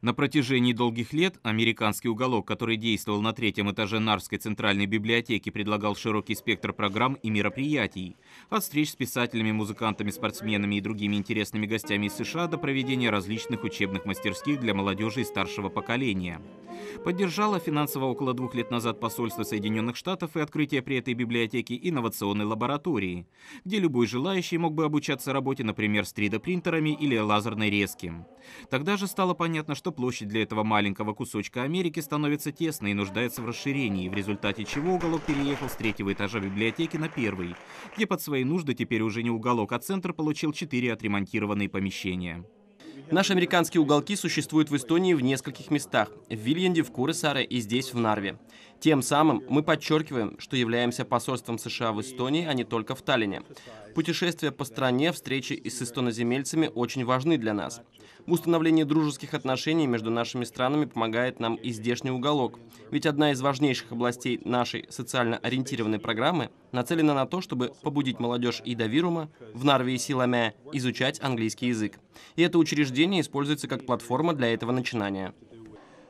На протяжении долгих лет американский уголок, который действовал на третьем этаже Нарвской центральной библиотеки, предлагал широкий спектр программ и мероприятий. От встреч с писателями, музыкантами, спортсменами и другими интересными гостями из США до проведения различных учебных мастерских для молодежи и старшего поколения. Поддержала финансово около двух лет назад посольство Соединенных Штатов и открытие при этой библиотеке инновационной лаборатории, где любой желающий мог бы обучаться работе, например, с 3D-принтерами или лазерной резки. Тогда же стало понятно, что площадь для этого маленького кусочка Америки становится тесной и нуждается в расширении, в результате чего уголок переехал с третьего этажа библиотеки на первый, где под свои нужды теперь уже не уголок, а центр получил четыре отремонтированные помещения. Наши американские уголки существуют в Эстонии в нескольких местах – в Вильянде, в Куресаре и здесь, в Нарве. Тем самым мы подчеркиваем, что являемся посольством США в Эстонии, а не только в Таллине. Путешествия по стране, встречи с эстоноземельцами очень важны для нас. В установлении дружеских отношений между нашими странами помогает нам и здешний уголок. Ведь одна из важнейших областей нашей социально ориентированной программы нацелена на то, чтобы побудить молодежь и Вирума в Нарве и Силамя изучать английский язык. И это учреждение используется как платформа для этого начинания.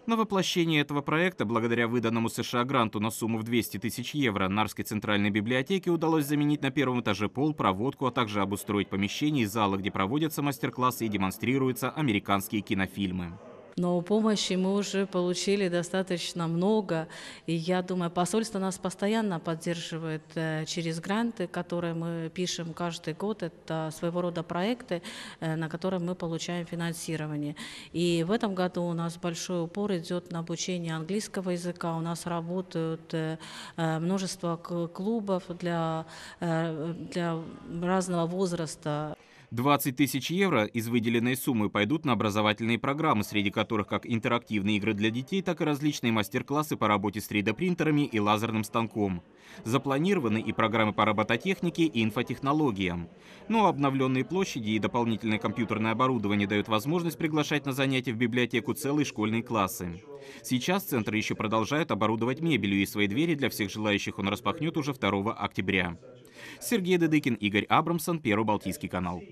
На воплощение этого проекта, благодаря выданному США гранту на сумму в 200 тысяч евро, Нарской центральной библиотеке удалось заменить на первом этаже пол, проводку, а также обустроить помещения и залы, где проводятся мастер-классы и демонстрируются американские кинофильмы но помощи мы уже получили достаточно много. И я думаю, посольство нас постоянно поддерживает э, через гранты, которые мы пишем каждый год. Это своего рода проекты, э, на которые мы получаем финансирование. И в этом году у нас большой упор идет на обучение английского языка. У нас работают э, множество клубов для, для разного возраста. 20 тысяч евро из выделенной суммы пойдут на образовательные программы, среди которых как интерактивные игры для детей, так и различные мастер-классы по работе с 3D-принтерами и лазерным станком. Запланированы и программы по робототехнике и инфотехнологиям. Но ну, а обновленные площади и дополнительное компьютерное оборудование дают возможность приглашать на занятия в библиотеку целые школьные классы. Сейчас центр еще продолжает оборудовать мебелью и свои двери для всех желающих он распахнет уже 2 октября. Сергей Дедыкин, Игорь Абрамсон, Первый Балтийский канал.